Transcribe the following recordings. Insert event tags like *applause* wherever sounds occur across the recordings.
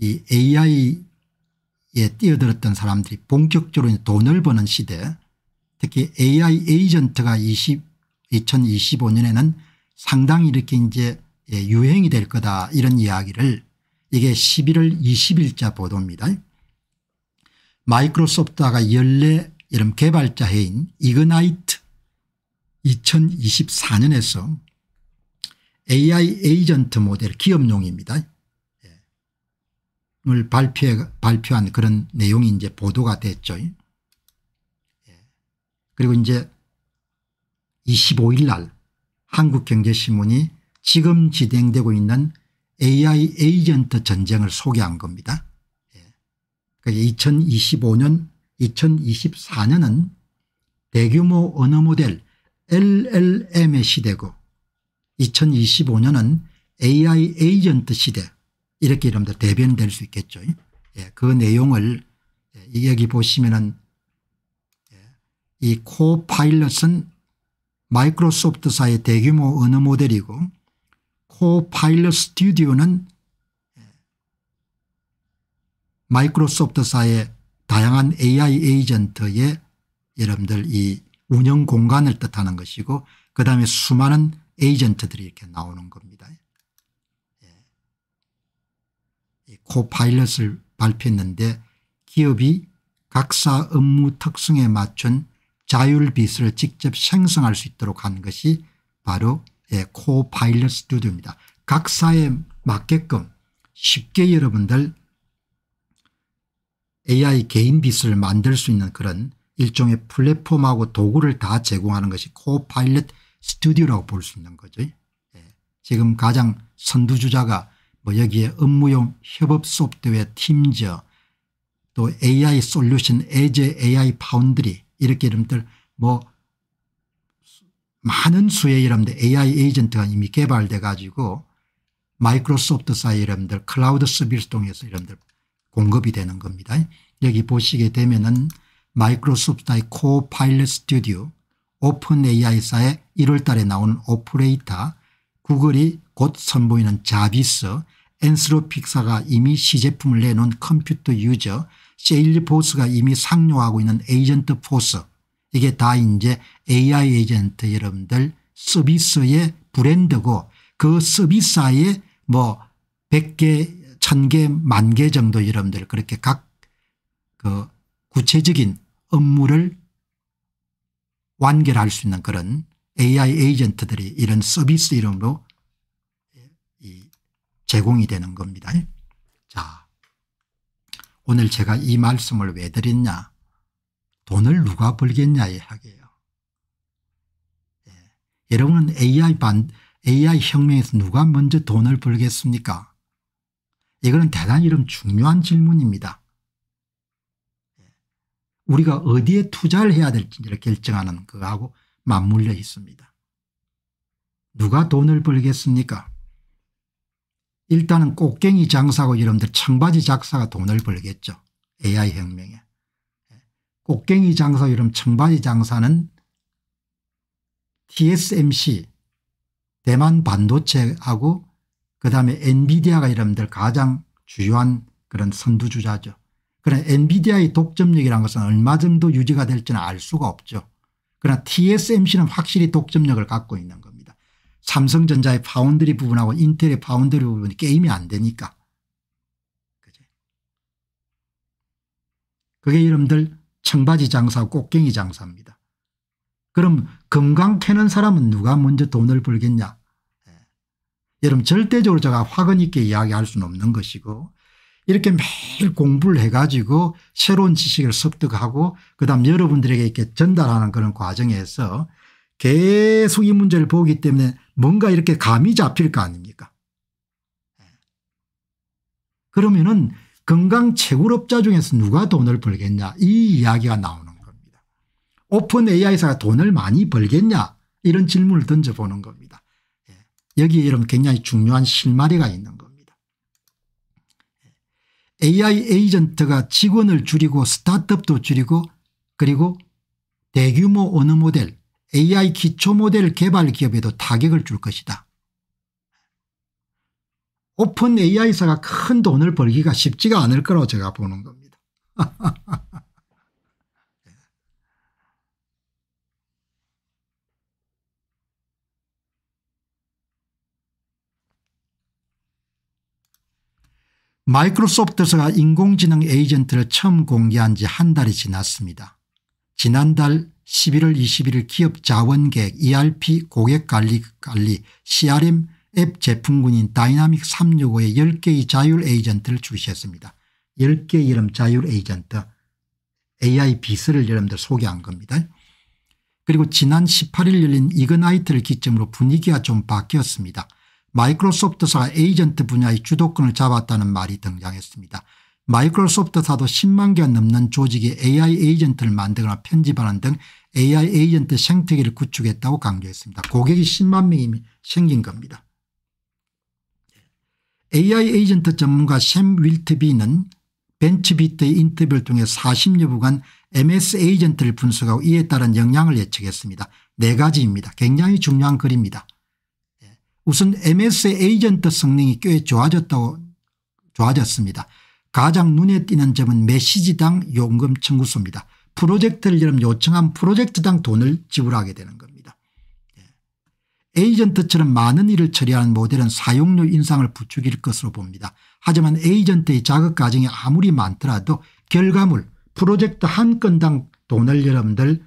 이 AI에 뛰어들었던 사람들이 본격적으로 돈을 버는 시대 특히 AI 에이전트가 20, 2025년에는 상당히 이렇게 이제 예, 유행이 될 거다 이런 이야기를 이게 11월 20일자 보도입니다. 마이크로소프트가 연례 이름 개발자 회인 이그나이트 2024년에서 AI 에이전트 모델 기업용입니다. 을 발표해, 발표한 그런 내용이 이제 보도가 됐죠. 예. 그리고 이제 25일 날 한국경제신문이 지금 진행되고 있는 AI 에이전트 전쟁을 소개한 겁니다. 2025년 예. 그러니까 2024년은 대규모 언어 모델 LLM의 시대고 2025년은 AI 에이전트 시대 이렇게 여러분들 대변될 수 있겠죠. 예, 그 내용을 예, 여기 보시면은 예, 이 코파일럿은 마이크로소프트사의 대규모 언어 모델이고 코파일럿 스튜디오는 예, 마이크로소프트사의 다양한 AI 에이전트의 여러분들 이 운영 공간을 뜻하는 것이고 그 다음에 수많은 에이전트들이 이렇게 나오는 겁니다. 코파일럿을 그 발표했는데 기업이 각사 업무 특성에 맞춘 자율빛을 직접 생성할 수 있도록 한 것이 바로 예, 코파일럿 스튜디오입니다. 각사에 맞게끔 쉽게 여러분들 AI 개인 비서 만들 수 있는 그런 일종의 플랫폼하고 도구를 다 제공하는 것이 코파일럿 스튜디오라고 볼 수 있는 거죠. 예. 지금 가장 선두주자가 뭐 여기에 업무용 협업 소프트웨어 팀저 또 AI 솔루션 에제 AI 파운드리 이렇게 이름들 뭐 많은 수의 이름들 AI 에이전트가 이미 개발돼 가지고 마이크로소프트사의 이름들 클라우드 서비스 통해서 이름들 공급이 되는 겁니다. 여기 보시게 되면은 마이크로소프트의 코파일럿 스튜디오 오픈 AI사의 1월 달에 나온 오퍼레이터 구글이 곧 선보이는 자비스 엔스로픽사가 이미 시제품을 내놓은 컴퓨터 유저 세일리 포스가 이미 상용하고 있는 에이전트 포스 이게 다 이제 AI 에이전트 여러분들 서비스의 브랜드고 그 서비스에 뭐 100개 1000개 만 개 정도 여러분들 그렇게 각 그 구체적인 업무를 완결할 수 있는 그런 AI 에이전트들이 이런 서비스 이름으로 제공이 되는 겁니다. 자, 오늘 제가 이 말씀을 왜 드렸냐. 돈을 누가 벌겠냐에 하게요. 예. 여러분은 AI 반, AI 혁명에서 누가 먼저 돈을 벌겠습니까? 이거는 대단히 이런 중요한 질문입니다. 예, 우리가 어디에 투자를 해야 될지를 결정하는 그거하고 맞물려 있습니다. 누가 돈을 벌겠습니까? 일단은 꽃갱이 장사고 여러분들 청바지 작사가 돈을 벌겠죠. AI 혁명에. 꽃갱이 장사 이름 청바지 장사는 TSMC 대만 반도체하고 그다음에 엔비디아가 여러분들 가장 주요한 그런 선두주자죠. 그러나 엔비디아의 독점력이라 것은 얼마 정도 유지가 될지는 알 수가 없죠. 그러나 TSMC는 확실히 독점력을 갖고 있는 삼성전자의 파운드리 부분하고 인텔의 파운드리 부분이 게임이 안 되니까. 그죠? 그게 이름들 청바지 장사고 꽃갱이 장사입니다. 그럼 건강 캐는 사람은 누가 먼저 돈을 벌겠냐. 예. 여러분 절대적으로 제가 화근 있게 이야기할 수는 없는 것이고 이렇게 매일 공부를 해가지고 새로운 지식을 습득하고 그다음 여러분들에게 이렇게 전달하는 그런 과정에서 계속 이 문제를 보기 때문에 뭔가 이렇게 감이 잡힐 거 아닙니까? 예. 그러면은 건강 채굴업자 중에서 누가 돈을 벌겠냐 이 이야기가 나오는 겁니다. 오픈 AI사가 돈을 많이 벌겠냐 이런 질문을 던져보는 겁니다. 예. 여기에 이런 굉장히 중요한 실마리가 있는 겁니다. 예. AI 에이전트가 직원을 줄이고 스타트업도 줄이고 그리고 대규모 언어 모델 AI 기초 모델 개발 기업에도 타격을 줄 것이다. 오픈 AI사가 큰 돈을 벌기가 쉽지가 않을 거라고 제가 보는 겁니다. *laughs* 마이크로소프트사가 인공지능 에이전트를 처음 공개한 지 한 달이 지났습니다. 지난달 11월 21일 기업 자원계획 ERP 고객관리관리 CRM 앱 제품군인 다이나믹 365에 10개의 자율 에이전트를 출시했습니다. 10개 이름 자율 에이전트 AI 비스를 여러분들 소개한 겁니다. 그리고 지난 18일 열린 이그나이트를 기점으로 분위기가 좀 바뀌었습니다. 마이크로소프트사가 에이전트 분야의 주도권을 잡았다는 말이 등장했습니다. 마이크로소프트사도 10만 개가 넘는 조직의 AI 에이전트를 만들거나 편집하는 등 AI 에이전트 생태계를 구축했다고 강조했습니다. 고객이 10만 명이 생긴 겁니다. AI 에이전트 전문가 샘 윌트비는 벤츠비트의 인터뷰를 통해 40여 부간 MS 에이전트를 분석하고 이에 따른 영향을 예측했습니다. 네 가지입니다. 굉장히 중요한 글입니다. 예. 우선 MS 에이전트 성능이 꽤 좋아졌다고 좋아졌습니다. 가장 눈에 띄는 점은 메시지당 용금 청구소입니다. 프로젝트를 여러 요청한 프로젝트당 돈을 지불하게 되는 겁니다. 예. 에이전트처럼 많은 일을 처리하는 모델은 사용료 인상을 부추길 것으로 봅니다. 하지만 에이전트의 작업 과정이 아무리 많더라도 결과물 프로젝트 한 건당 돈을 여러분들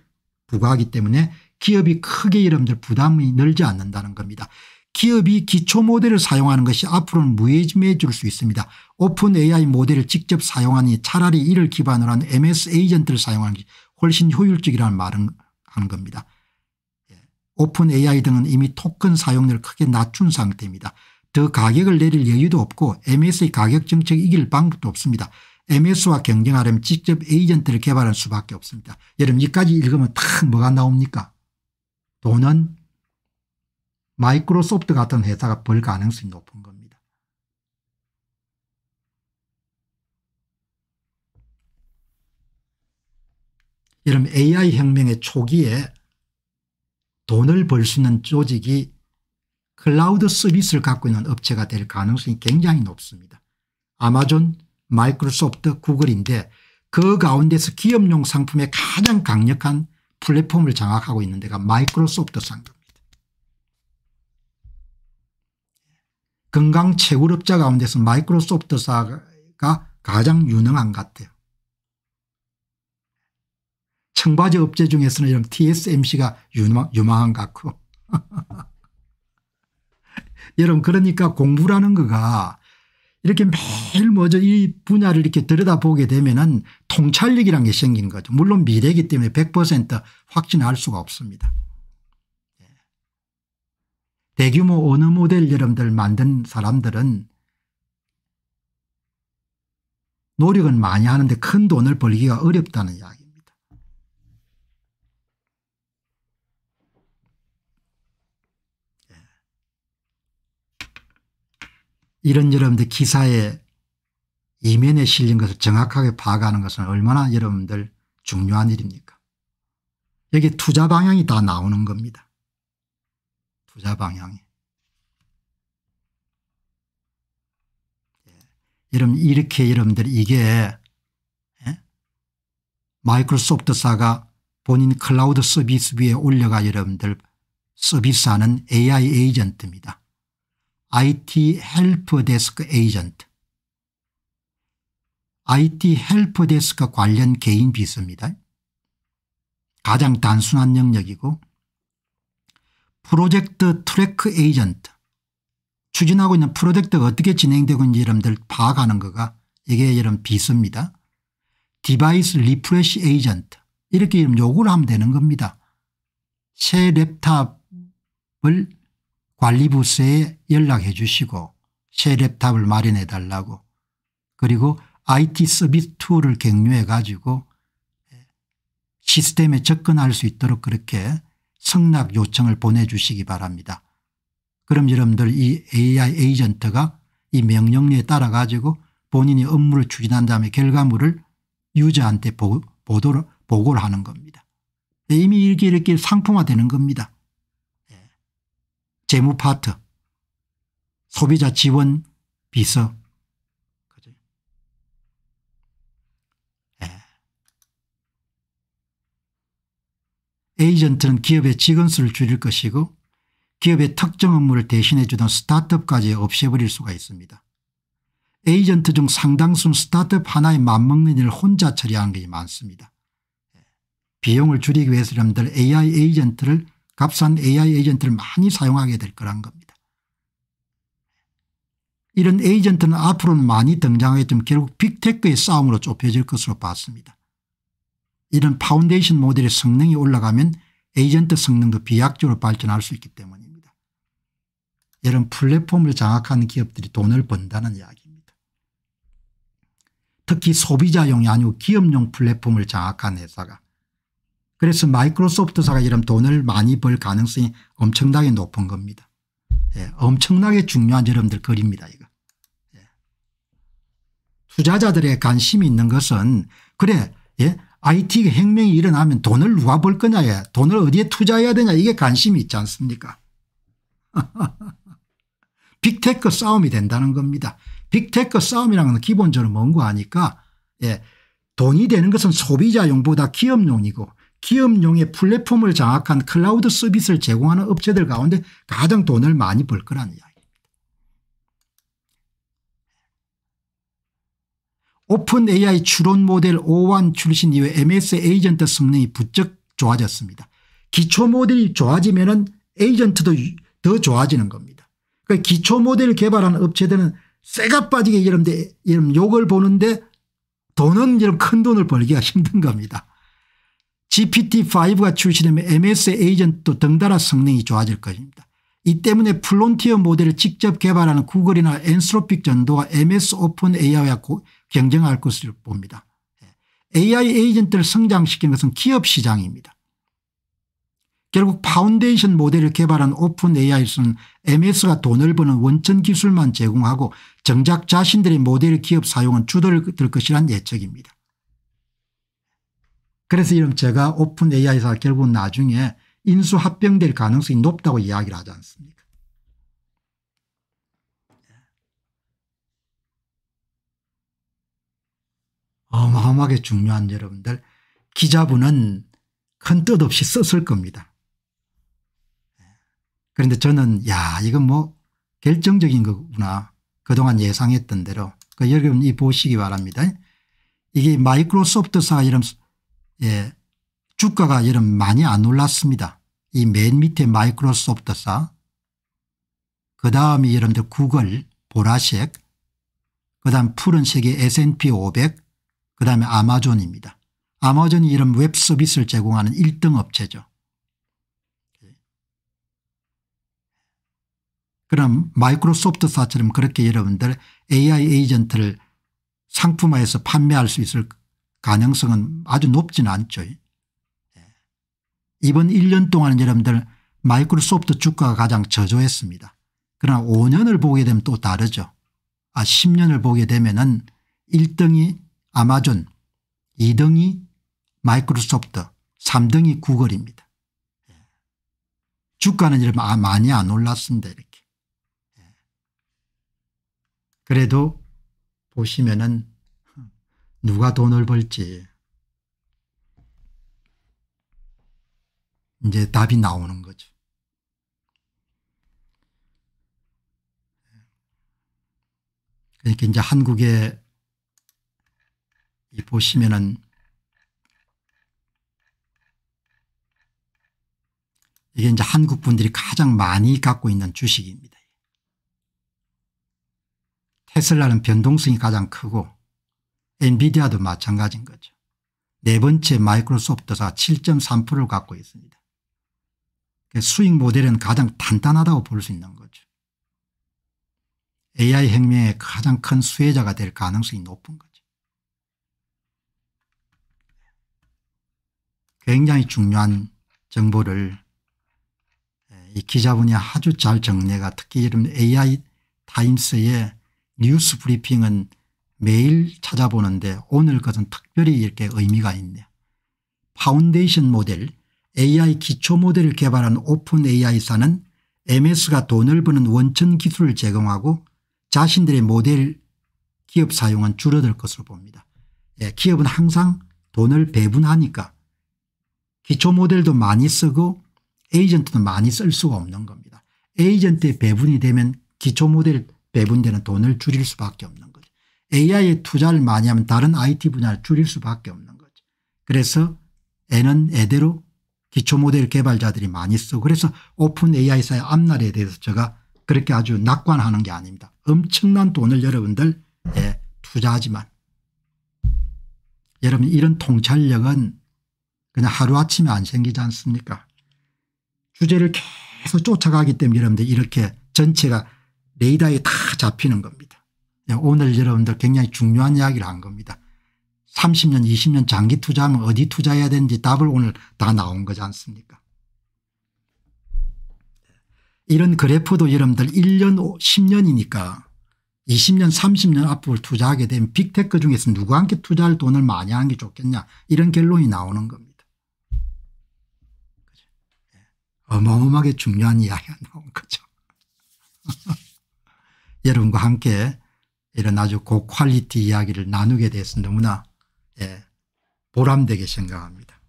부과하기 때문에 기업이 크게 여러분들 부담이 늘지 않는다는 겁니다. 기업이 기초 모델을 사용하는 것이 앞으로는 무해짐해질 수 있습니다. 오픈 AI 모델을 직접 사용하니 차라리 이를 기반으로 한 MS 에이전트를 사용하는 게 훨씬 효율적이라는 말은 하는 겁니다. 예. 오픈 AI 등은 이미 토큰 사용률을 크게 낮춘 상태입니다. 더 가격을 내릴 여유도 없고 MS의 가격 정책 이길 방법도 없습니다. MS와 경쟁하려면 직접 에이전트를 개발할 수밖에 없습니다. 여러분 이까지 읽으면 탁 뭐가 나옵니까? 돈은 마이크로소프트 같은 회사가 벌 가능성이 높은 겁니다. 이런 AI 혁명의 초기에 돈을 벌 수 있는 조직이 클라우드 서비스를 갖고 있는 업체가 될 가능성이 굉장히 높습니다. 아마존, 마이크로소프트, 구글인데 그 가운데서 기업용 상품의 가장 강력한 플랫폼을 장악하고 있는 데가 마이크로소프트 상품. 건강 채굴업자 가운데서 마이크로소프트사가 가장 유능한 것 같아요. 청바지 업체 중에서는 이런 TSMC가 유망, 유망한 것 같고. *laughs* 여러분 그러니까 공부라는 거가 이렇게 매일 먼저 이 분야를 이렇게 들여다보게 되면 은 통찰력이란 게 생긴 거죠. 물론 미래이기 때문에 100% 확신할 수가 없습니다. 대규모 언어 모델 여러분들 만든 사람들은 노력은 많이 하는데 큰 돈을 벌기가 어렵다는 이야기입니다. 예. 이런 여러분들 기사에 이면에 실린 것을 정확하게 파악하는 것은 얼마나 여러분들 중요한 일입니까 여기 투자 방향이 다 나오는 겁니다. 부자 방향에. 여러분 예. 이렇게 여러분들 이게 예? 마이크로소프트사가 본인 클라우드 서비스 위에 올려가 여러분들 서비스하는 AI 에이전트입니다. IT 헬프데스크 에이전트. IT 헬프데스크 관련 개인 비서입니다. 가장 단순한 영역이고 프로젝트 트래크 에이전트 추진하고 있는 프로젝트가 어떻게 진행되고 있는지 여러분들 파악하는 거가 이게 여러분 비습니다. 디바이스 리프레시 에이전트 이렇게 이름 요구를 하면 되는 겁니다. 새 랩탑을 관리부서에 연락해 주시고 새 랩탑을 마련해 달라고 그리고 IT 서비스 툴을 격려해 가지고 예, 시스템에 접근할 수 있도록 그렇게 승낙 요청을 보내주시기 바랍니다. 그럼 여러분들 이 AI 에이전트가 이 명령에 따라 가지고 본인이 업무를 추진한 다음에 결과물을 유저한테 보, 보도를, 보고를 하는 겁니다. 네, 이미 이렇게 이렇게 상품화되는 겁니다. 예. 재무 파트, 소비자 지원 비서, 에이전트는 기업의 직원 수를 줄일 것이고 기업의 특정 업무를 대신해 주던 스타트업까지 없애버릴 수가 있습니다. 에이전트 중 상당수는 스타트업 하나에 맞먹는 일을 혼자 처리하는 게 많습니다. 비용을 줄이기 위해서 여러 AI 에이전트를 값싼 AI 에이전트를 많이 사용하게 될 거란 겁니다. 이런 에이전트는 앞으로는 많이 등장하겠지만 결국 빅테크의 싸움으로 좁혀질 것으로 봤습니다. 이런 파운데이션 모델의 성능이 올라가면 에이전트 성능도 비약적으로 발전할 수 있기 때문입니다. 이런 플랫폼을 장악하는 기업들이 돈을 번다는 이야기입니다. 특히 소비자용이 아니고 기업용 플랫폼을 장악한 회사가 그래서 마이크로소프트사가 이런 돈을 많이 벌 가능성이 엄청나게 높은 겁니다. 예, 엄청나게 중요한 여러분들 글입니다. 이거. 예. 투자자들의 관심이 있는 것은 그래 예? IT 혁명이 일어나면 돈을 누가 벌 거냐에 예. 돈을 어디에 투자해야 되냐 이게 관심이 있지 않습니까 *laughs* 빅테크 싸움이 된다는 겁니다. 빅테크 싸움이라는 건 기본적으로 뭔거아니까 예, 돈이 되는 것은 소비자용보다 기업용이고 기업용의 플랫폼을 장악한 클라우드 서비스를 제공하는 업체들 가운데 가장 돈을 많이 벌 거라니야. 오픈 AI 추론 모델 5 1 출신 이후 MS 에이전트 성능이 부쩍 좋아졌습니다. 기초 모델이 좋아지면 은 에이전트도 더 좋아지는 겁니다. 그러니까 기초 모델 을 개발하는 업체들은 쇠가 빠지게 여런 데, 욕을 보는데 돈은 이런 큰 돈을 벌기가 힘든 겁니다. GPT-5가 출시되면 MS 에이전트도 덩달아 성능이 좋아질 것입니다. 이 때문에 플론티어 모델을 직접 개발하는 구글이나 엔스로픽 전도와 MS 오픈 AI와 경쟁할 것으로 봅니다. 예. AI 에이전트를 성장시킨 것은 기업 시장입니다. 결국 파운데이션 모델을 개발한 오픈 AI에서는 MS가 돈을 버는 원천 기술만 제공하고 정작 자신들의 모델 기업 사용은 주도를 것이란 예측입니다. 그래서 이런 제가 오픈 AI사 결국 나중에 인수합병될 가능성이 높다고 이야기를 하지 않습니까 어마어마하게 중요한 여러분들 기자분은 큰 뜻 없이 썼을 겁니다. 예. 그런데 저는 야 이건 뭐 결정적인 거구나 그동안 예상했던 대로 그 여러분 이 보시기 바랍니다. 이게 마이크로소프트사 이런 예, 주가가 이런 많이 안 올랐습니다. 이 맨 밑에 마이크로소프트사 그다음에 여러분들 구글 보라색 그다음 푸른색의 S&P 500 그다음에 아마존입니다. 아마존이 이런 웹 서비스를 제공하는 1등 업체죠. 그럼 마이크로소프트사처럼 그렇게 여러분들 AI 에이전트를 상품화해서 판매할 수 있을 가능성은 아주 높지는 않죠. 이번 1년 동안은 여러분들 마이크로소프트 주가가 가장 저조했습니다. 그러나 5년을 보게 되면 또 다르죠. 아 10년을 보게 되면 은 1등이 아마존 2등이 마이크로소프트 3등이 구글입니다. 예. 주가는 이러면 아 많이 안 올랐습니다 이렇게. 예. 그래도 보시면은 누가 돈을 벌지 이제 답이 나오는 거죠. 그러니까 이제 한국의 이 보시면은 이게 이제 한국 분들이 가장 많이 갖고 있는 주식입니다. 테슬라는 변동성이 가장 크고 엔비디아도 마찬가지인 거죠. 네 번째 마이크로소프트사 7.3%를 갖고 있습니다. 그러니까 수익 모델은 가장 단단하다고 볼 수 있는 거죠. AI 혁명의 가장 큰 수혜자가 될 가능성이 높은 거죠. 굉장히 중요한 정보를 예, 이 기자분이 아주 잘 정리가 해 특히 이런 AI 타임스의 뉴스 브리핑은 매일 찾아보는데 오늘 것은 특별히 이렇게 의미가 있네요. 파운데이션 모델 AI 기초 모델을 개발한 오픈 AI사는 MS가 돈을 버는 원천 기술을 제공하고 자신들의 모델 기업 사용은 줄어들 것으로 봅니다. 예, 기업은 항상 돈을 배분하니까 기초 모델도 많이 쓰고 에이전트도 많이 쓸 수가 없는 겁니다. 에이전트에 배분이 되면 기초 모델 배분되는 돈을 줄일 수밖에 없는 거죠. AI에 투자를 많이 하면 다른 IT 분야를 줄일 수밖에 없는 거죠. 그래서 애는 애대로 기초 모델 개발자들이 많이 쓰고 그래서 오픈 AI사의 앞날에 대해서 제가 그렇게 아주 낙관하는 게 아닙니다. 엄청난 돈을 여러분들 에 예, 투자하지만 여러분 이런 통찰력은 그냥 하루아침에 안 생기지 않습니까 주제를 계속 쫓아가기 때문에 여러분들 이렇게 전체가 레이더에 다 잡히는 겁니다. 오늘 여러분들 굉장히 중요한 이야기를 한 겁니다. 30년 20년 장기 투자하면 어디 투자해야 되는지 답을 오늘 다 나온 거지 않습니까 이런 그래프도 여러분들 1년 10년이니까 20년 30년 앞으로 투자하게 되면 빅테크 중에서 누구한테 투자할 돈을 많이 하는 게 좋겠냐 이런 결론이 나오는 겁니다. 어마어마하게 중요한 이야기가 나온 거죠. *laughs* 여러분과 함께 이런 아주 고퀄리티 이야기를 나누게 돼서 너무나 예, 보람되게 생각합니다.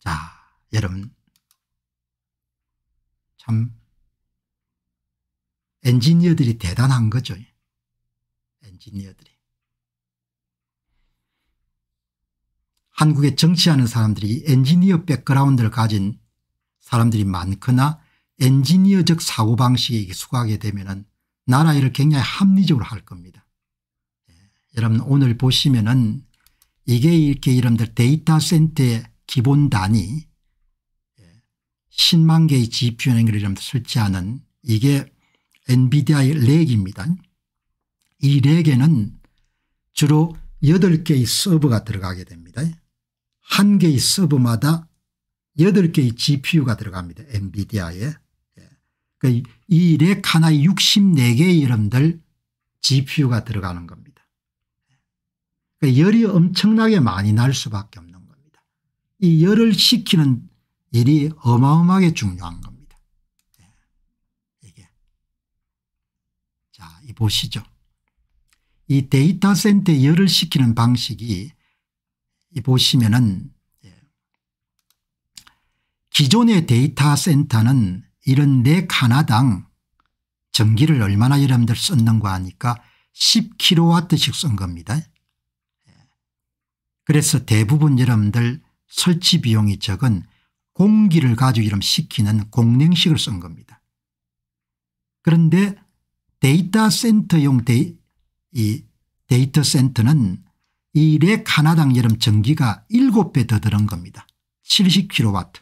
자 여러분 참 엔지니어들이 대단한 거죠. 엔지니어들이. 한국에 정치하는 사람들이 엔지니어 백그라운드를 가진 사람들이 많거나 엔지니어적 사고방식에 익숙하게 되면 은 나라 일을 굉장히 합리적으로 할 겁니다. 예. 여러분 오늘 보시면 은 이게 이렇게 여러들 데이터 센터의 기본 단위 예, 10만 개의 GPU 연결을 여러분 설치하는 이게 엔비디아의 렉입니다. 이 렉에는 주로 8개의 서버가 들어가게 됩니다. 한 개의 서버마다 8개의 GPU가 들어갑니다. 엔비디아에. 이 렉 하나에 64개의 여러들 GPU가 들어가는 겁니다. 그러니까 열이 엄청나게 많이 날 수밖에 없는 겁니다. 이 열을 식히는 일이 어마어마하게 중요한 겁니다. 예. 이게. 자, 이 보시죠. 이 데이터 센터에 열을 식히는 방식이 이 보시면은 예. 기존의 데이터 센터는 이런 내 네 가나당 전기를 얼마나 여러분들 썼는가 하니까 10kW씩 쓴 겁니다. 예. 그래서 대부분 여러분들 설치 비용이 적은 공기를 가지고 이름 시키는 공냉식을쓴 겁니다. 그런데 데이터 센터용 데이, 이 데이터 센터는 1의 가나당 여름 전기가 7배 더 드는 겁니다. 70kW.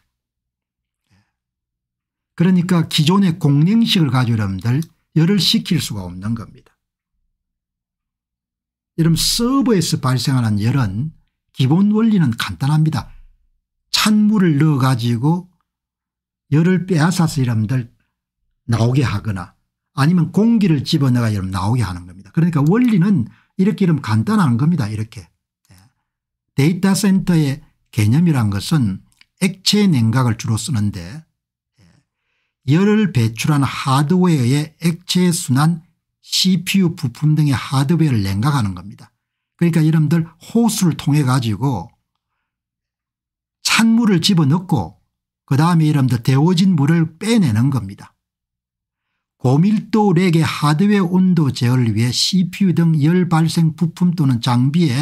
그러니까 기존의 공랭식을 가지고 여러분들 열을 식힐 수가 없는 겁니다. 여러분 서버에서 발생하는 열은 기본 원리는 간단합니다. 찬물을 넣어 가지고 열을 빼앗아서 여러분들 나오게 하거나 아니면 공기를 집어넣어 여러분 나오게 하는 겁니다. 그러니까 원리는 이렇게 이름 간단한 겁니다. 이렇게. 예. 데이터 센터의 개념이란 것은 액체 냉각을 주로 쓰는데 예. 열을 배출한 하드웨어의 액체 순환 CPU 부품 등의 하드웨어를 냉각하는 겁니다. 그러니까 여러분들 호수를 통해 가지고 찬물을 집어넣고 그 다음에 여러분들 데워진 물을 빼내는 겁니다. 고밀도 렉의 하드웨어 온도 제어를 위해 cpu 등 열 발생 부품 또는 장비에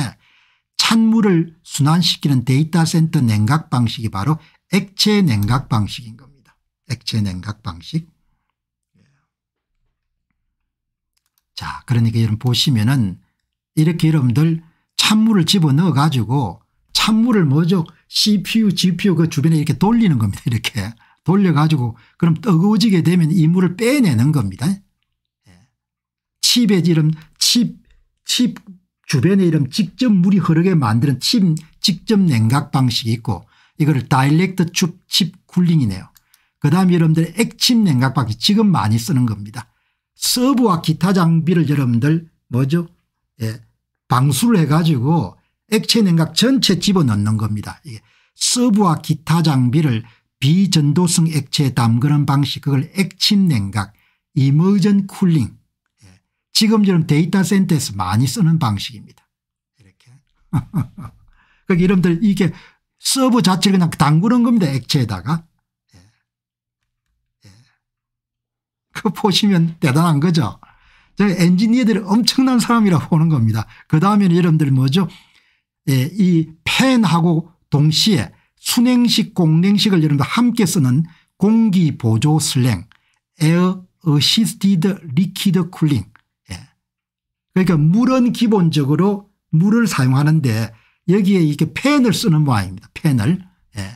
찬물을 순환시키는 데이터 센터 냉각 방식이 바로 액체 냉각 방식인 겁니다. 액체 냉각 방식. 예. 자 그러니까 여러분 보시면은 이렇게 여러분들 찬물을 집어넣어 가지고 찬물을 먼저 CPU, GPU 그 주변에 이렇게 돌리는 겁니다. 이렇게. 돌려가지고 그럼 뜨거워지게 되면 이 물을 빼내는 겁니다. 예. 칩에 이름 칩, 칩 주변에 이름 직접 물이 흐르게 만드는 칩 직접 냉각 방식이 있고 이거를 다이렉트칩 굴링이네요. 그 다음에 여러분들 액침 냉각 방식 지금 많이 쓰는 겁니다. 서브와 기타 장비를 여러분들 뭐죠 예, 방수를 해가지고 액체 냉각 전체 집어넣는 겁니다. 서브와 기타 장비를 비전도성 액체에 담그는 방식 그걸 액침 냉각 이머전 쿨링 예. 지금처럼 데이터 센터에서 많이 쓰는 방식입니다. 이렇게 *laughs* 그러니까 여러분들 이게 서브 자체를 그냥 담그는 겁니다 액체에다가 예. 예. 그 보시면 대단한 거죠. 저희 엔지니어들이 엄청난 사람이라고 보는 겁니다. 그 다음에는 여러분들 뭐죠 예, 이 펜하고 동시에 순행식 공랭식을 여러분들 함께 쓰는 공기보조 슬랭 에어 어시스티드 리퀴드 쿨링 그러니까 물은 기본적으로 물을 사용하는데 여기에 이렇게 펜을 쓰는 모양입니다. 펜을. 예.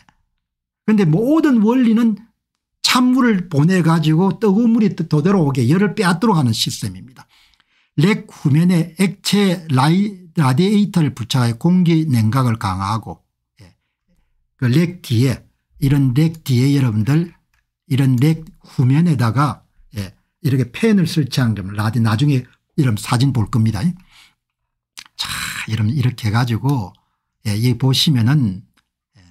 그런데 모든 원리는 찬물을 보내가지고 뜨거운 물이 도대로 오게 열을 빼앗도록 하는 시스템입니다. 렉 후면에 액체 라이, 라디에이터를 부착해 공기 냉각을 강화하고 그렉 뒤에 이런 렉 뒤에 여러분들 이런 렉 후면에다가 예, 이렇게 펜을 설치한 겁니다. 디중 나중에 이런 사진 볼 겁니다. 자, 이러분 이렇게 해가지고 예, 여기 보시면은 예,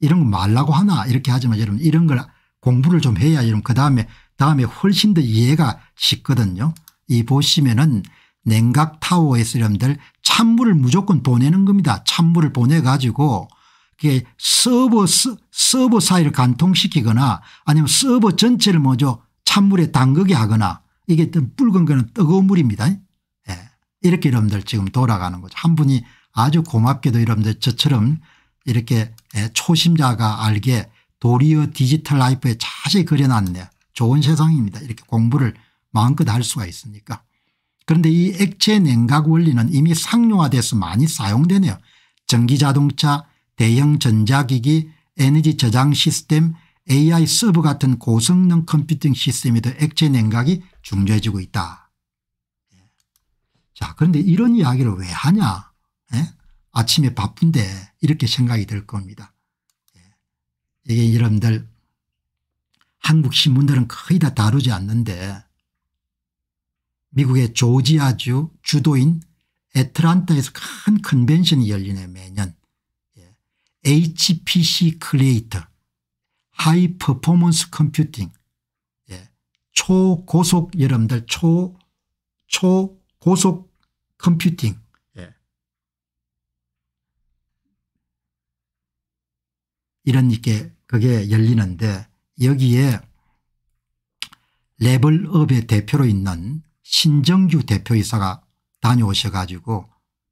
이런 거 말라고 하나 이렇게 하지만 여러분 이런 걸 공부를 좀 해야 여러분 그 다음에 다음에 훨씬 더 이해가 쉽거든요. 이 보시면은 냉각 타워에서 여러분들 찬물을 무조건 보내는 겁니다. 찬물을 보내가지고 서버 서버 사이를 간통시키거나 아니면 서버 전체를 먼저 찬물에 담그게 하거나 이게 붉은 거는 뜨거운 물입니다. 예. 이렇게 여러분들 지금 돌아가는 거죠. 한 분이 아주 고맙게도 여러분들 저처럼 이렇게 예, 초심자가 알게 도리어 디지털 라이프에 자세히 그려놨네 좋은 세상입니다. 이렇게 공부를 마음껏 할 수가 있으니까. 그런데 이 액체 냉각 원리는 이미 상용화돼서 많이 사용되네요. 전기자동차 대형 전자기기 에너지 저장 시스템 AI 서버 같은 고성능 컴퓨팅 시스템에도 액체 냉각이 중요해지고 있다. 예. 자 그런데 이런 이야기를 왜 하냐 에? 예? 아침에 바쁜데 이렇게 생각이 들 겁니다. 예. 이게 여러분들 한국 신문들은 거의 다 다루지 않는데 미국의 조지아주 주도인 애틀란타에서 큰 컨벤션이 열리네 매년. HPC 크리에이터, 하이 퍼포먼스 컴퓨팅, 예. 초고속 여러분들 초, 초고속 컴퓨팅 예. 이런 게 그게 열리는데 여기에 레벨업의 대표로 있는 신정규 대표이사가 다녀오셔 가지고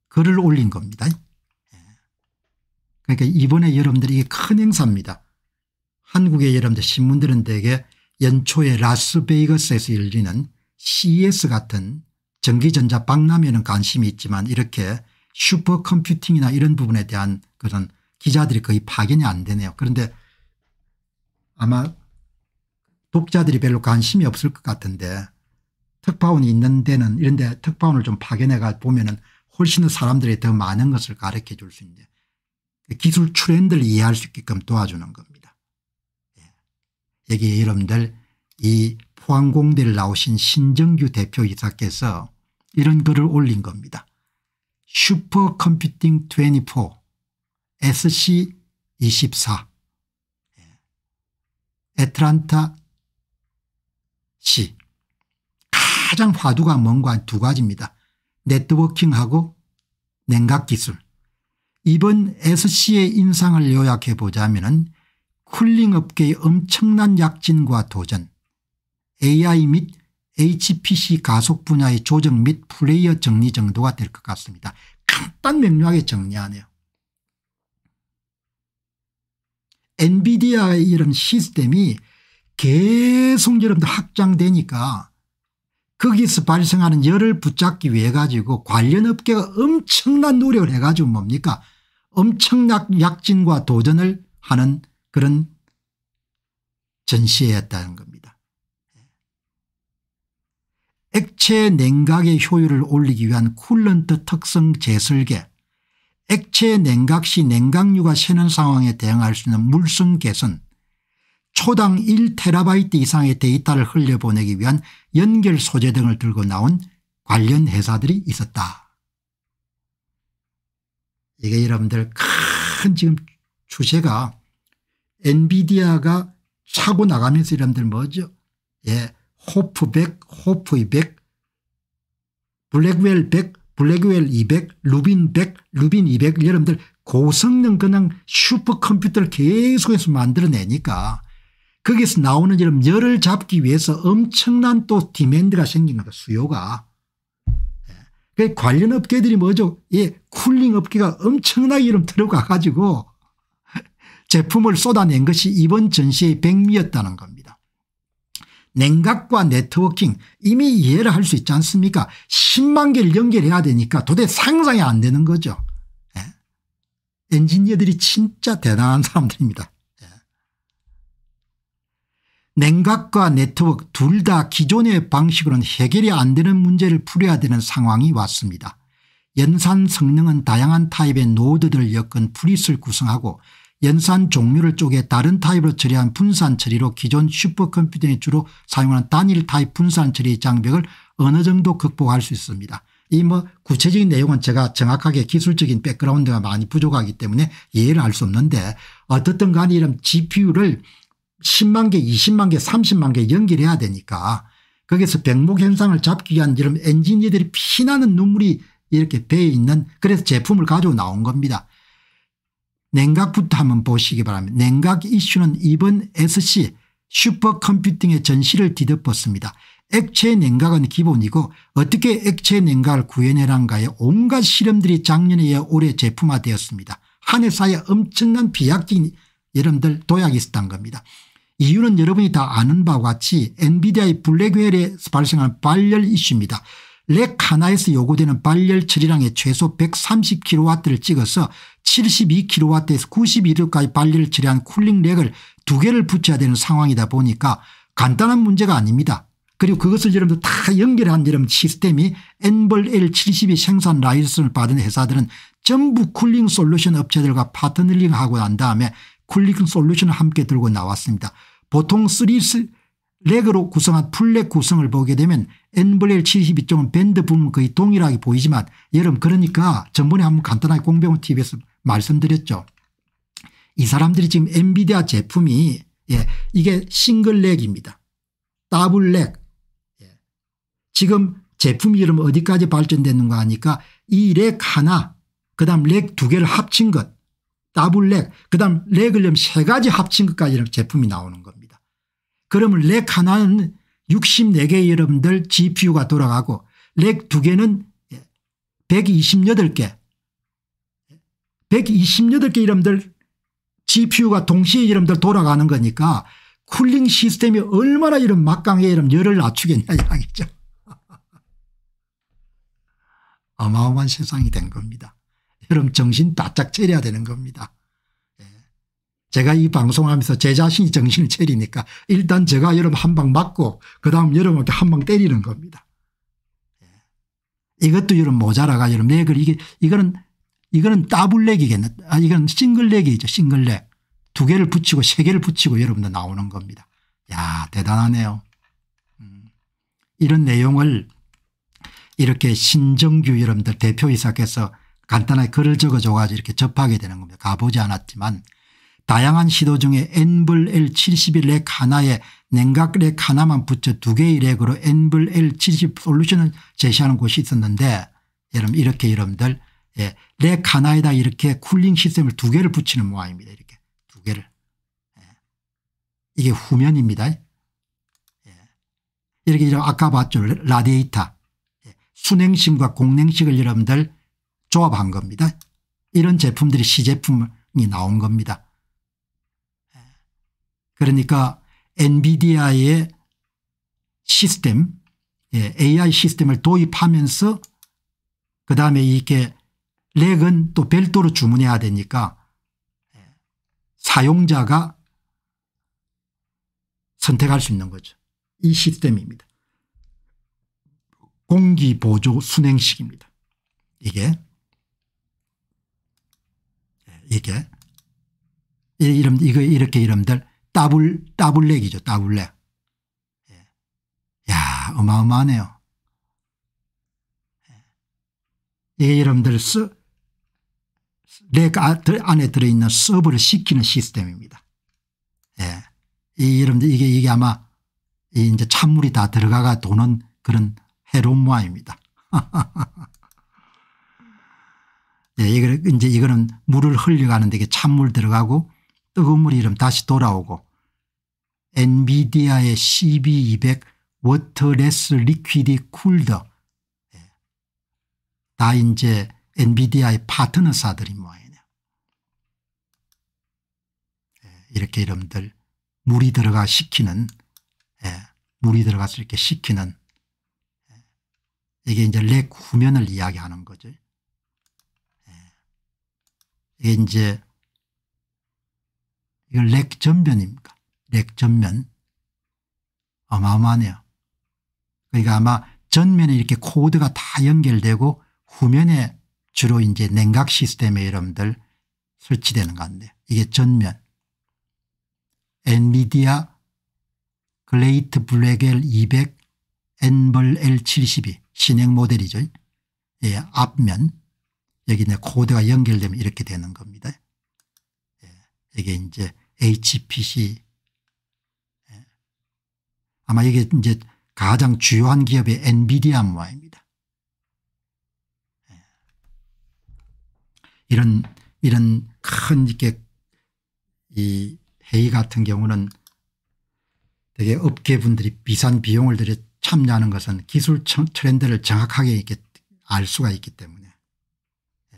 글을 올린 겁니다. 그러니까 이번에 여러분들이 큰 행사입니다. 한국의 여러분들 신문들은 대개 연초에 라스베이거스에서 열리는 CES 같은 전기전자 박람회는 관심이 있지만 이렇게 슈퍼컴퓨팅이나 이런 부분에 대한 그런 기자들이 거의 파견이 안 되네요. 그런데 아마 독자들이 별로 관심이 없을 것 같은데 특파원이 있는 데는 이런 데 특파원을 좀 파견해가 보면 훨씬 더 사람들이 더 많은 것을 가르쳐 줄 수 있는데 기술 트렌드를 이해할 수 있게끔 도와주는 겁니다. 예. 여기 여러분들 이 포항공대를 나오신 신정규 대표이사께서 이런 글을 올린 겁니다. 슈퍼컴퓨팅 24 SC24 예. 애틀란타 시 가장 화두가 뭔가 두 가지입니다. 네트워킹하고 냉각기술 이번 S씨의 인상을 요약해 보자면 쿨링업계의 엄청난 약진과 도전 AI 및 HPC 가속 분야의 조정 및 플레이어 정리 정도가 될 것 같습니다. 간단 명료하게 정리하네요. 엔비디아의 이런 시스템이 계속 여러분들 확장되니까 거기서 발생하는 열을 붙잡기 위해 가지고 관련 업계가 엄청난 노력을 해가지고 뭡니까 엄청난 약진과 도전을 하는 그런 전시회였다는 겁니다. 액체 냉각의 효율을 올리기 위한 쿨런트 특성 재설계 액체 냉각 시 냉각류가 새는 상황에 대응할 수 있는 물성 개선 초당 1테라바이트 이상의 데이터를 흘려보내기 위한 연결 소재 등을 들고 나온 관련 회사들이 있었다. 이게 여러분들 큰 지금 추세가 엔비디아가 차고 나가면서 여러분들 뭐죠? 예, 호프백, 호프 200, 블랙웰 100, 블랙웰 200, 루빈 100, 루빈 200 여러분들 고성능 그냥 슈퍼컴퓨터를 계속해서 만들어내니까 거기서 나오는 여러분 열을 잡기 위해서 엄청난 또 디맨드가 생기는 거 수요가 그 관련 업계들이 뭐죠? 예, 쿨링 업계가 엄청나게 이름 들어가 가지고 제품을 쏟아낸 것이 이번 전시의 백미였다는 겁니다. 냉각과 네트워킹 이미 이해를 할 수 있지 않습니까 10만 개를 연결해야 되니까 도대체 상상이 안 되는 거죠. 예. 엔지니어들이 진짜 대단한 사람들입니다. 냉각과 네트워크 둘 다 기존의 방식으로는 해결이 안 되는 문제를 풀어야 되는 상황이 왔습니다. 연산 성능은 다양한 타입의 노드들 엮은 프리스를 구성하고 연산 종류를 쪼개 다른 타입으로 처리한 분산 처리로 기존 슈퍼컴퓨터에 주로 사용하는 단일 타입 분산 처리 장벽을 어느 정도 극복할 수 있습니다. 이 뭐 구체적인 내용은 제가 정확하게 기술적인 백그라운드가 많이 부족하기 때문에 이해를 할 수 없는데 어떻든 간에 이런 GPU를 10만 개 20만 개 30만 개 연결해야 되니까 거기서 백목 현상을 잡기 위한 이런 엔지니어들이 피나는 눈물이 이렇게 배에 있는 그래서 제품을 가지고 나온 겁니다. 냉각부터 한번 보시기 바랍니다. 냉각 이슈는 이번 SC 슈퍼컴퓨팅의 전시를 뒤덮었습니다. 액체 냉각은 기본이고 어떻게 액체 냉각을 구현해란가에 온갖 실험들이 작년에 이어 올해 제품화되었습니다. 한해사이에 엄청난 비약적인 여러분들 도약이 있었던 겁니다. 이유는 여러분이 다 아는 바와 같이 엔비디아의 블랙웰에 발생한 발열 이슈입니다. 렉 하나에서 요구되는 발열 처리량의 최소 130kW를 찍어서 72kW에서 92kW까지 발열을 처리한 쿨링 렉을 두 개를 붙여야 되는 상황이다 보니까 간단한 문제가 아닙니다. 그리고 그것을 여러분들 다 연결한 여러분 시스템이 엔벌 L72 생산 라이선을 받은 회사들은 전부 쿨링 솔루션 업체들과 파트너링하고 난 다음에 쿨링 솔루션을 함께 들고 나왔습니다. 보통 3렉으로 구성한 풀렉 구성을 보게 되면 엔블렐 72쪽은 밴드 부분 거의 동일하게 보이지만 여러분 그러니까 전번에 한번 간단하게 공병호 tv에서 말씀드렸죠. 이 사람들이 지금 엔비디아 제품이 예, 이게 싱글렉입니다. 더블렉. 예. 지금 제품이 여러 어디까지 발전됐는가 하니까 이 렉 하나 그다음 렉 두 개를 합친 것 더블렉 그다음 렉을 세 가지 합친 것까지 제품이 나오는 겁니다. 그러면 렉 하나는 64개 여러분들 GPU가 돌아가고 렉 두 개는 128개 128개 여러분들 GPU가 동시에 여러분들 돌아가는 거니까 쿨링 시스템이 얼마나 이런 막강해 이런 열을 낮추겠냐 이야기죠. *laughs* 어마어마한 세상이 된 겁니다. 여러분 정신 바짝 차려야 되는 겁니다. 제가 이 방송하면서 제 자신이 정신을 차리니까 일단 제가 여러분 한 방 맞고 그다음 여러분한테 한 방 때리는 겁니다. 예. 이것도 여러분 모자라가 여러분 내글이 이거는 이거는 따블렉이겠네. 아 이건 싱글렉이죠. 싱글렉. 두 개를 붙이고 세 개를 붙이고 여러분들 나오는 겁니다. 야 대단하네요. 음. 이런 내용을 이렇게 신정규 여러분들 대표이사께서 간단하게 글을 적어줘가지고 이렇게 접하게 되는 겁니다. 가보지 않았지만 다양한 시도 중에 엔블 L71 렉 하나에 냉각 렉 하나만 붙여 두 개의 렉으로 엔블 L70 솔루션을 제시하는 곳이 있었는데 여러분 이렇게 여러분들 예, 렉 하나에다 이렇게 쿨링 시스템을 두 개를 붙이는 모양입니다. 이렇게 두 개를. 예. 이게 후면입니다. 예. 이렇게 아까 봤죠. 라디에이터. 예. 순행심과 공냉식을 여러분들 조합한 겁니다. 이런 제품들이 시제품이 나온 겁니다. 그러니까 엔비디아의 시스템 AI 예, 시스템을 도입하면서 그 다음에 이게 렉은 또 별도로 주문해야 되니까 예, 사용자가 선택할 수 있는 거죠. 이 시스템입니다. 공기보조 순행식입니다. 이게 예, 이게 이름 이거 이렇게 이름들 따블, 따블렉이죠. 따블렉. 예. 야 어마어마하네요. 이게 예. 예, 여러분들 쓰, 렉 아, 안에 들어있는 서브를 시키는 시스템입니다. 예. 이 여러분들 이게 이게 아마 이 이제 찬물이 다 들어가가 도는 그런 해로운 모아입니다. *laughs* 예, 이거 이제 이거는 물을 흘려가는데 이게 찬물 들어가고 뜨거운 물이 이러 다시 돌아오고 엔비디아의 CB200 워터레스 리퀴디 쿨더 예. 다 이제 엔비디아의 파트너사들이 모이네 예, 이렇게 이름들 물이 들어가 식히는 예, 물이 들어가서 이렇게 식히는 이게 이제 렉 후면을 이야기하는 거죠. 이게 이제 이걸 렉 전변입니까? 렉전면 어마어마하네요. 그러니까 아마 전면에 이렇게 코드가 다 연결되고 후면에 주로 이제 냉각 시스템에 여러들 설치되는 건데 이게 전면 엔비디아 글레이트 블랙엘 200 엔벌 L72 신형 모델이죠. 예, 앞면 여기 내 코드가 연결되면 이렇게 되는 겁니다. 예, 이게 이제 HPC 아마 이게 이제 가장 주요한 기업의 엔비디아모아입니다. 예. 이런 이런 큰 이렇게 이 회의 같은 경우는 되게 업계분들이 비싼 비용을 들여 참여하는 것은 기술 트렌드를 정확하게 이렇게 알 수가 있기 때문에 예.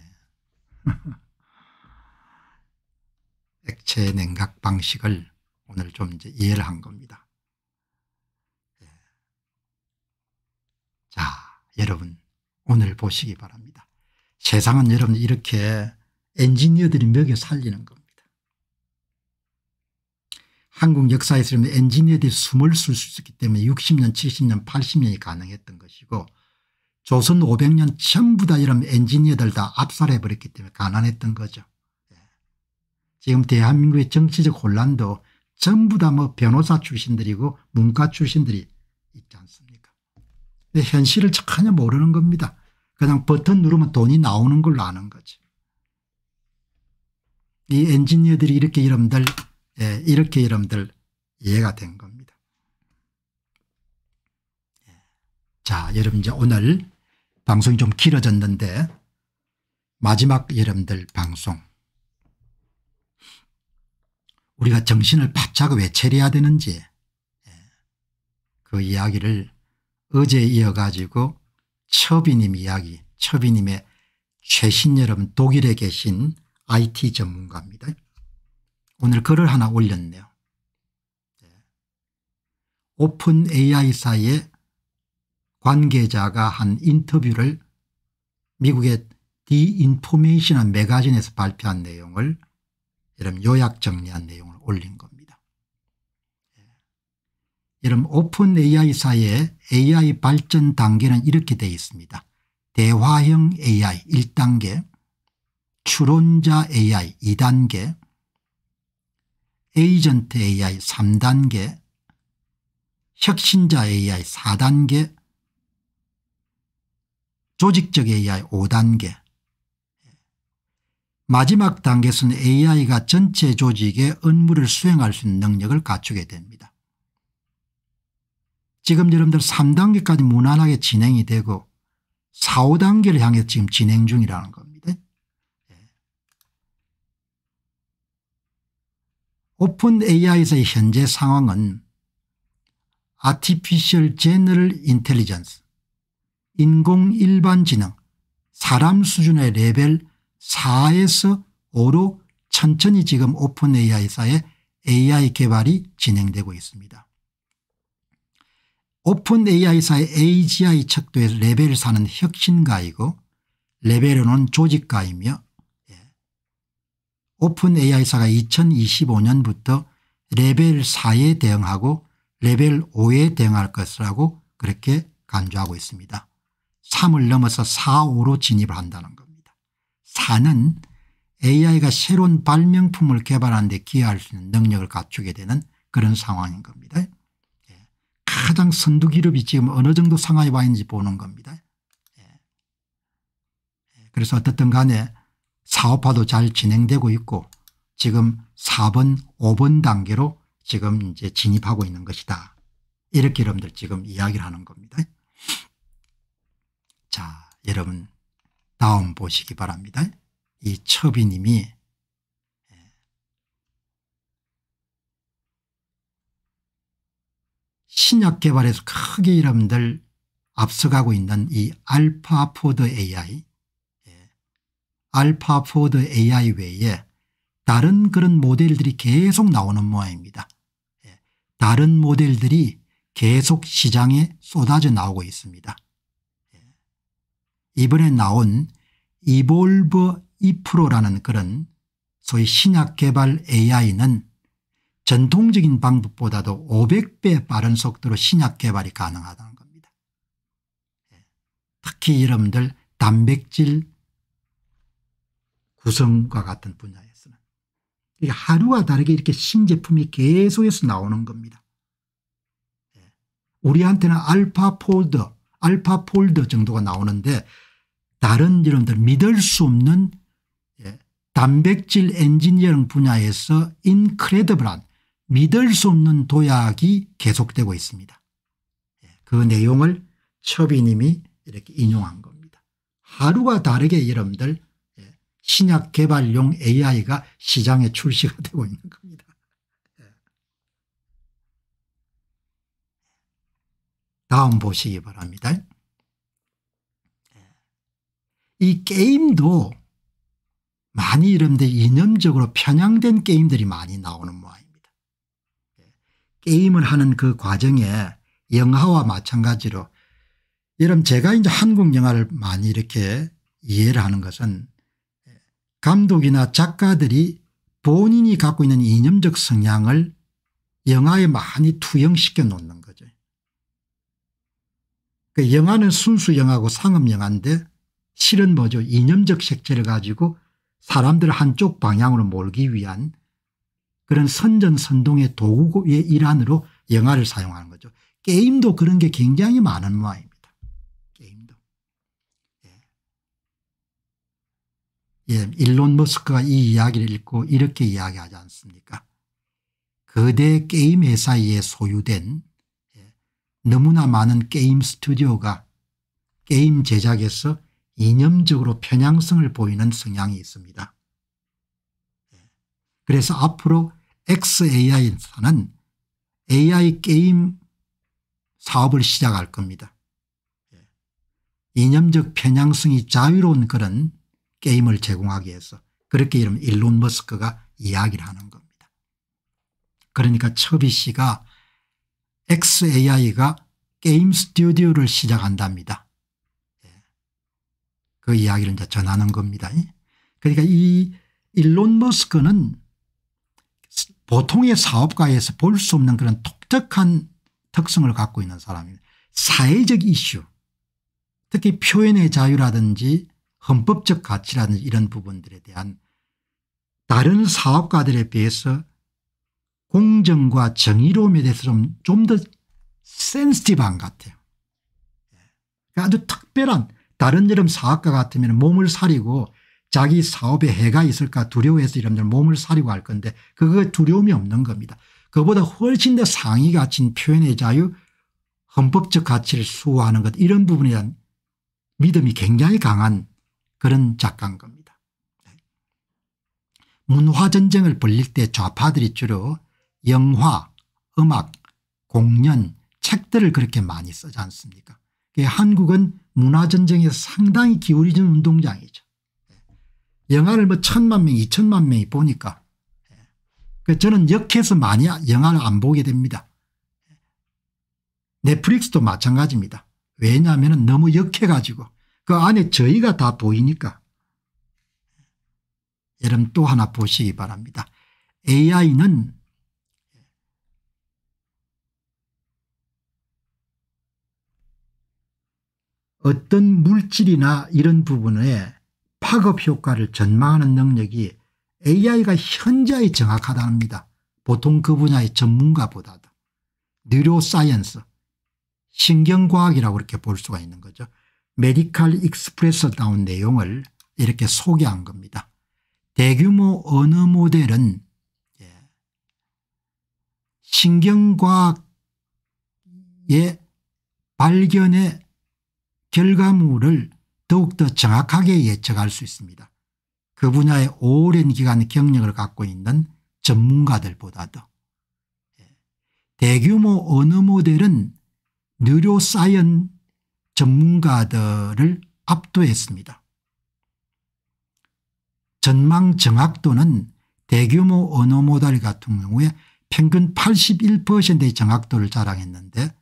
*laughs* 액체 냉각 방식을 오늘 좀 이제 이해를 한 겁니다. 여러분 오늘 보시기 바랍니다. 세상은 여러분 이렇게 엔지니어들이 먹여 살리는 겁니다. 한국 역사에서 엔지니어들이 숨을 쉴 수 있기 때문에 60년 70년 80년이 가능했던 것이고 조선 500년 전부 다 이런 엔지니어들 다 압살해버렸기 때문에 가난했던 거죠. 예. 지금 대한민국의 정치적 혼란도 전부 다뭐 변호사 출신들이고 문과 출신들이 있지 않습니까 현실을 전혀 모르는 겁니다. 그냥 버튼 누르면 돈이 나오는 걸로 아는 거지. 이 엔지니어들이 이렇게 여러분들 예, 이렇게 여러분들 이해가 된 겁니다. 예. 자 여러분 이제 오늘 방송이 좀 길어졌는데 마지막 여러분들 방송 우리가 정신을 바짝 왜 차려야 되는지 예. 그 이야기를 어제 이어가지고 처비님 이야기 처비님의 최신 여러분 독일에 계신 IT 전문가입니다. 오늘 글을 하나 올렸네요. 네. 오픈 AI사의 관계자가 한 인터뷰를 미국의 디인포메이션한 매거진에서 발표한 내용을 여러분 요약 정리한 내용을 올린 겁니다. 여러분 오픈 AI 사이에 AI 발전 단계는 이렇게 되어 있습니다. 대화형 AI 1단계 추론자 AI 2단계 에이전트 AI 3단계 혁신자 AI 4단계 조직적 AI 5단계 마지막 단계에서는 AI가 전체 조직의 업무를 수행할 수 있는 능력을 갖추게 됩니다. 지금 여러분들 3단계까지 무난하게 진행이 되고 4, 5단계를 향해 지금 진행 중이라는 겁니다. 예. 오픈 AI에서의 현재 상황은 Artificial General Intelligence 인공 일반지능 사람 수준의 레벨 4에서 5로 천천히 지금 오픈 AI사의 AI 개발이 진행되고 있습니다. 오픈 AI사의 AGI 척도에서 레벨을 사는 혁신가이고 레벨로는 조직가이며 예. 오픈 AI사가 2025년부터 레벨 4에 대응하고 레벨 5에 대응할 것이라고 그렇게 간주하고 있습니다. 3을 넘어서 4, 5로 진입을 한다는 겁니다. 4는 AI가 새로운 발명품을 개발하는 데 기여할 수 있는 능력을 갖추게 되는 그런 상황인 겁니다. 가장 선두 기업이 지금 어느 정도 상하에와 있는지 보는 겁니다. 예. 예, 그래서 어떻든 간에 사업화도 잘 진행되고 있고 지금 4번 5번 단계로 지금 이제 진입하고 있는 것이다. 이렇게 여러분들 지금 이야기를 하는 겁니다. 자 여러분 다음 보시기 바랍니다. 이 첩이님이 신약 개발에서 크게 여러분들 앞서가고 있는 이 알파 포드 AI 예. 알파 포드 AI 외에 다른 그런 모델들이 계속 나오는 모양입니다. 예, 다른 모델들이 계속 시장에 쏟아져 나오고 있습니다. 예, 이번에 나온 이볼브 2%라는 그런 소위 신약 개발 AI는 전통적인 방법보다도 500배 빠른 속도로 신약 개발이 가능하다는 겁니다. 예. 특히 여러분들 단백질 구성과 같은 분야에서는 이게 하루와 다르게 이렇게 신제품이 계속해서 나오는 겁니다. 예. 우리한테는 알파 폴드, 알파 폴드 정도가 나오는데 다른 여러분들 믿을 수 없는 예, 단백질 엔지니어링 분야에서 인크레더블한 믿을 수 없는 도약이 계속되고 있습니다. 예, 그 내용을 처비님이 이렇게 인용한 겁니다. 하루가 다르게 여러분들 예, 신약 개발용 AI가 시장에 출시가 *laughs* 되고 있는 겁니다. 예. 다음 보시기 바랍니다. 이 게임도 많이 이런데 이념적으로 편향된 게임들이 많이 나오는 모양입니다. 게임을 하는 그 과정에 영화와 마찬가지로 여러분 제가 이제 한국 영화를 많이 이렇게 이해를 하는 것은 감독이나 작가들이 본인이 갖고 있는 이념적 성향을 영화에 많이 투영시켜 놓는 거죠. 그 영화는 순수 영화고 상업 영화인데 실은 뭐죠 이념적 색채를 가지고 사람들 을 한쪽 방향으로 몰기 위한 그런 선전선동의 도구의 일환으로 영화를 사용하는 거죠. 게임도 그런 게 굉장히 많은 모양입니다. 게임도. 예. 예 일론 머스크가 이 이야기를 읽고 이렇게 이야기하지 않습니까? 거대 게임 회사에 소유된 예, 너무나 많은 게임 스튜디오가 게임 제작에서 이념적으로 편향성을 보이는 성향이 있습니다. 예. 그래서 앞으로 XAI사는 AI 게임 사업을 시작할 겁니다. 이념적 편향성이 자유로운 그런 게임을 제공하기 위해서 그렇게 이름 일론 머스크가 이야기를 하는 겁니다. 그러니까 처비 씨가 XAI가 게임 스튜디오를 시작한답니다. 예. 그 이야기를 이제 전하는 겁니다. 그러니까 이 일론 머스크는 보통의 사업가에서 볼 수 없는 그런 독특한 특성을 갖고 있는 사람입니다. 사회적 이슈 특히 표현의 자유라든지 헌법적 가치라든지 이런 부분들에 대한 다른 사업가들에 비해서 공정과 정의로움에 대해서 좀좀더 센스티브한 것 같아요. 그러니까 아주 특별한 다른 여름 사업가 같으면 몸을 사리고 자기 사업에 해가 있을까 두려워해서 여러분들 몸을 사려고 할 건데 그거 두려움이 없는 겁니다. 그보다 훨씬 더 상위 가치인 표현의 자유 헌법적 가치를 수호하는 것 이런 부분에 대한 믿음이 굉장히 강한 그런 작가인 겁니다. 네. 문화전쟁을 벌릴 때 좌파들이 주로 영화 음악 공연 책들을 그렇게 많이 쓰지 않습니까 한국은 문화전쟁에 서 상당히 기울이진 운동장이죠. 영화를 뭐 천만 명, 이천만 명이 보니까. 그러니까 저는 역해서 많이 영화를 안 보게 됩니다. 넷플릭스도 마찬가지입니다. 왜냐하면 너무 역해가지고 그 안에 저희가 다 보이니까. 여러분 또 하나 보시기 바랍니다. AI는 어떤 물질이나 이런 부분에 파급 효과를 전망하는 능력이 AI가 현재히 정확하답니다. 보통 그 분야의 전문가보다도. 뉴로사이언스, 신경과학이라고 이렇게 볼 수가 있는 거죠. 메디칼 익스프레스다운 내용을 이렇게 소개한 겁니다. 대규모 언어 모델은 예, 신경과학의 발견의 결과물을 더욱더 정확하게 예측할 수 있습니다. 그 분야의 오랜 기간 경력을 갖고 있는 전문가들보다도 예. 대규모 언어 모델은 뉴로사이언 전문가들을 압도했습니다. 전망 정확도는 대규모 언어 모델 같은 경우에 평균 81%의 정확도를 자랑했는데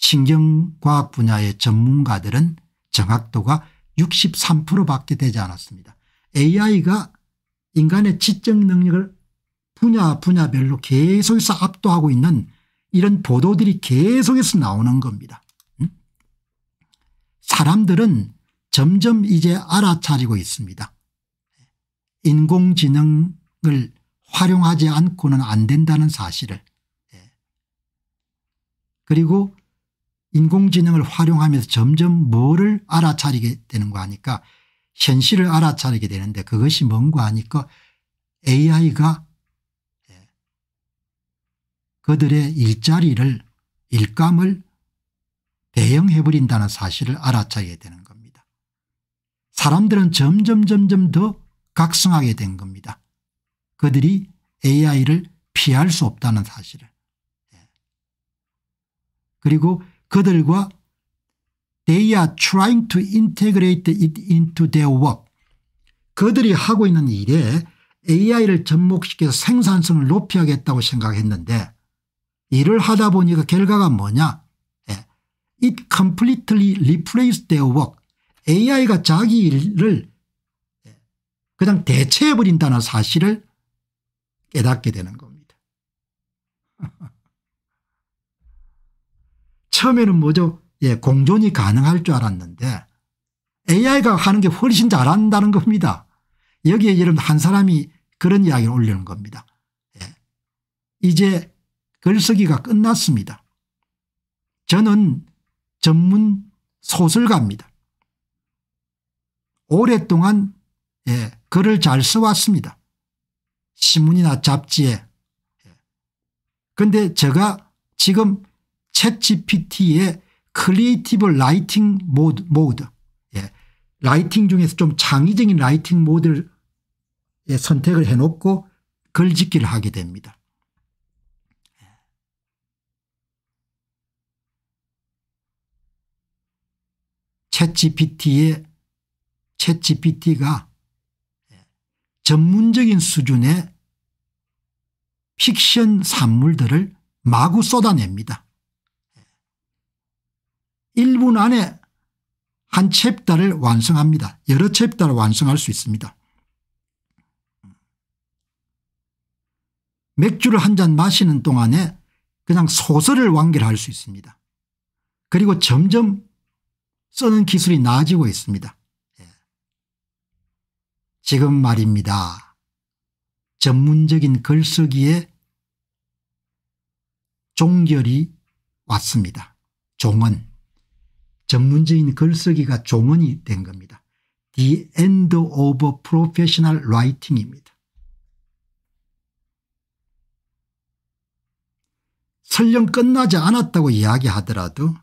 신경과학 분야의 전문가들은 정확도가 63%밖에 되지 않았습니다. AI가 인간의 지적 능력을 분야 분야별로 계속해서 압도하고 있는 이런 보도들이 계속해서 나오는 겁니다. 음? 사람들은 점점 이제 알아차리고 있습니다. 인공지능을 활용하지 않고는 안 된다는 사실을. 예. 그리고 인공지능을 활용하면서 점점 뭐를 알아차리게 되는 거 아니까 현실을 알아차리게 되는데 그것이 뭔가 하니까 AI가 예, 그들의 일자리를 일감을 대형해버린다는 사실을 알아차리게 되는 겁니다. 사람들은 점점 점점 더 각성하게 된 겁니다. 그들이 AI를 피할 수 없다는 사실을. 예. 그리고 그들과 they are trying to integrate it into their work. 그들이 하고 있는 일에 AI를 접목시켜서 생산성을 높여야겠다고 생각했는데 일을 하다 보니까 결과가 뭐냐. It completely replaced their work. AI가 자기 일을 그냥 대체해버린다는 사실을 깨닫게 되는 겁니다. 처음에는 뭐죠 예, 공존이 가능할 줄 알았는데 AI가 하는 게 훨씬 잘한다는 겁니다. 여기에 여러분 한 사람이 그런 이야기를 올리는 겁니다. 예. 이제 글쓰기가 끝났습니다. 저는 전문 소설가입니다. 오랫동안 예, 글을 잘 써왔습니다. 신문이나 잡지에. 그런데 예. 제가 지금 챗GPT의 크리에이티브 라이팅 모드, 모드. 예. 라이팅 중에서 좀 창의적인 라이팅 모드를 예, 선택을 해놓고 글짓기를 하게 됩니다. 예. 챗GPT의 챗GPT가 예, 전문적인 수준의 픽션 산물들을 마구 쏟아냅니다. 1분 안에 한 챕터를 완성합니다. 여러 챕터를 완성할 수 있습니다. 맥주를 한 잔 마시는 동안에 그냥 소설을 완결할 수 있습니다. 그리고 점점 쓰는 기술이 나아지고 있습니다. 예. 지금 말입니다. 전문적인 글쓰기에 종결이 왔습니다. 종은. 전문적인 글쓰기가 종언이 된 겁니다. The End of Professional Writing입니다. 설령 끝나지 않았다고 이야기하더라도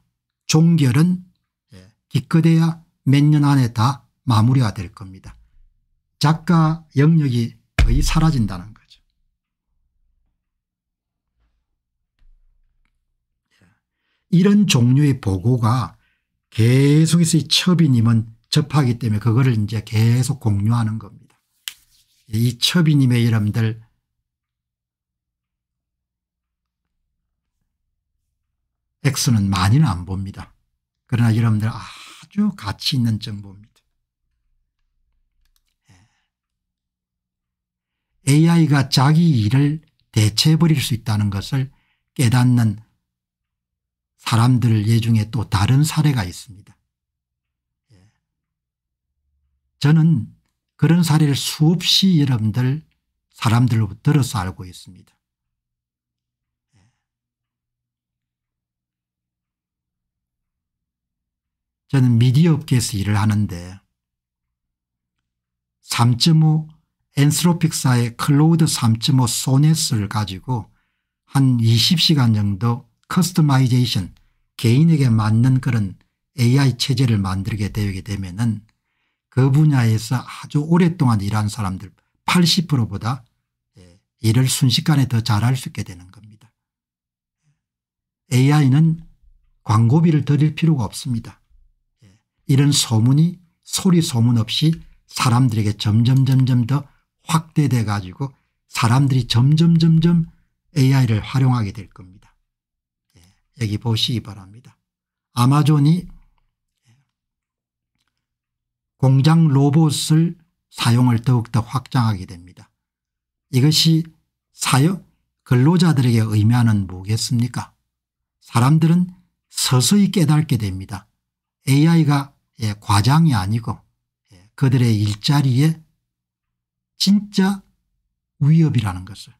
종결은 예, 기껏해야 몇 년 안에 다 마무리가 될 겁니다. 작가 영역이 거의 사라진다는 거죠. 예. 이런 종류의 보고가 계속해서 이 첩이님은 접하기 때문에 그거를 이제 계속 공유하는 겁니다. 이 첩이님의 여러분들 X는 많이는 안 봅니다. 그러나 여러분들 아주 가치 있는 정보입니다. 예. AI가 자기 일을 대체해버릴 수 있다는 것을 깨닫는 사람들 예중에 또 다른 사례가 있습니다. 예. 저는 그런 사례를 수없이 여러분들 사람들로 들어서 알고 있습니다. 예. 저는 미디어 업계에서 일을 하는데 3.5 엔스로픽사의 클로우드 3.5 소넷을 가지고 한 20시간 정도 커스터마이제이션 개인에게 맞는 그런 AI 체제를 만들게 되게 되면은 그 분야에서 아주 오랫동안 일한 사람들 80%보다 예, 일을 순식간에 더 잘할 수 있게 되는 겁니다. AI는 광고비를 드릴 필요가 없습니다. 예, 이런 소문이 소리 소문 없이 사람들에게 점점 점점 더 확대돼 가지고 사람들이 점점 점점 AI를 활용하게 될 겁니다. 여기 보시기 바랍니다. 아마존이 공장 로봇을 사용을 더욱더 확장하게 됩니다. 이것이 사역 근로자들에게 의미하는 뭐겠습니까? 사람들은 서서히 깨닫게 됩니다. AI가 예, 과장이 아니고 예, 그들의 일자리에 진짜 위협이라는 것을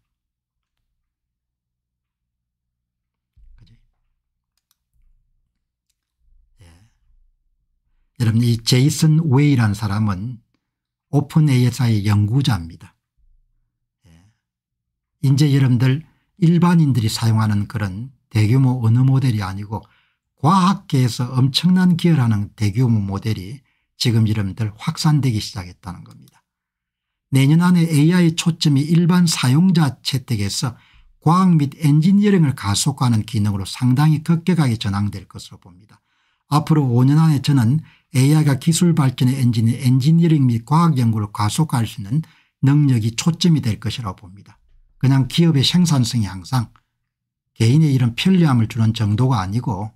여러분 이 제이슨 웨이라는 사람은 오픈 ASI의 연구자입니다. 예. 이제 여러분들 일반인들이 사용하는 그런 대규모 언어 모델이 아니고 과학계에서 엄청난 기여하는 를 대규모 모델이 지금 여러분들 확산되기 시작했다는 겁니다. 내년 안에 AI 초점이 일반 사용자 채택에서 과학 및 엔지니어링을 가속화하는 기능으로 상당히 급격하게 전환될 것으로 봅니다. 앞으로 5년 안에 저는 AI가 기술 발전의 엔진인 엔지니어링 및 과학 연구를 가속화할 수 있는 능력이 초점이 될 것이라고 봅니다. 그냥 기업의 생산성이 항상 개인의 이런 편리함을 주는 정도가 아니고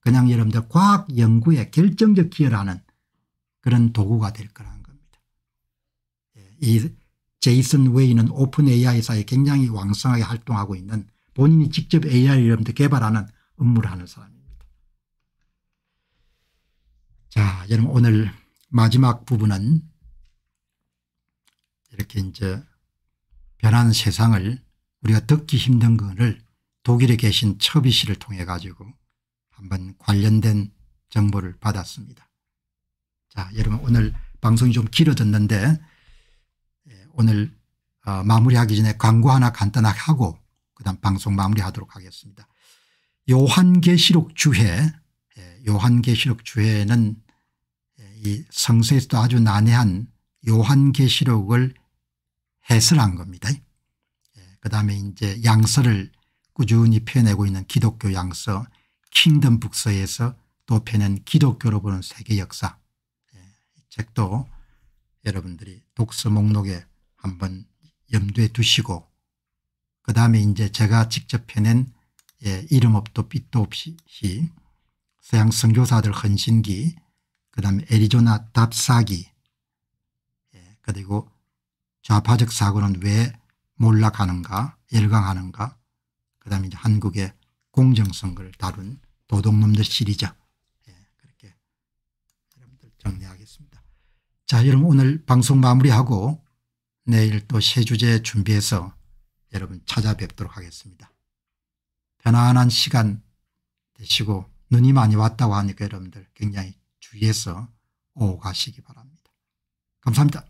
그냥 여러분들 과학 연구에 결정적 기여하는 그런 도구가 될 거라는 겁니다. 예, 이 제이슨 웨이는 오픈 AI사에 굉장히 왕성하게 활동하고 있는 본인이 직접 AI를 여러분들 개발하는 업무를 하는 사람입니다. 자, 여러분 오늘 마지막 부분은 이렇게 이제 변한 세상을 우리가 듣기 힘든 것을 독일에 계신 첩이 씨를 통해 가지고 한번 관련된 정보를 받았습니다. 자, 여러분 오늘 방송이 좀 길어졌는데 예, 오늘 어, 마무리하기 전에 광고 하나 간단하게 하고 그다음 방송 마무리하도록 하겠습니다. 요한계시록 주해 요한계시록 주회는 이 성서에서도 아주 난해한 요한계시록을 해설한 겁니다. 예, 그다음에 이제 양서를 꾸준히 펴내고 있는 기독교 양서 킹덤 북서에서 또 펴낸 기독교로 보는 세계 역사 예, 책도 여러분들이 독서 목록에 한번 염두에 두시고 그다음에 이제 제가 직접 펴낸 예, 이름 없도 빛도 없이 서양 선교사들 헌신기 그다음에 애리조나 답사기 예, 그리고 좌파적 사고는 왜 몰락하는가 열광하는가 그다음에 이제 한국의 공정선거를 다룬 도둑놈들 시리즈 예, 그렇게 여러분들 정리하겠습니다. 자 여러분 오늘 방송 마무리하고 내일 또 새 주제 준비해서 여러분 찾아뵙도록 하겠습니다. 편안한 시간 되시고 눈이 많이 왔다고 하니까 여러분들 굉장히 주의해서 오가시기 바랍니다. 감사합니다.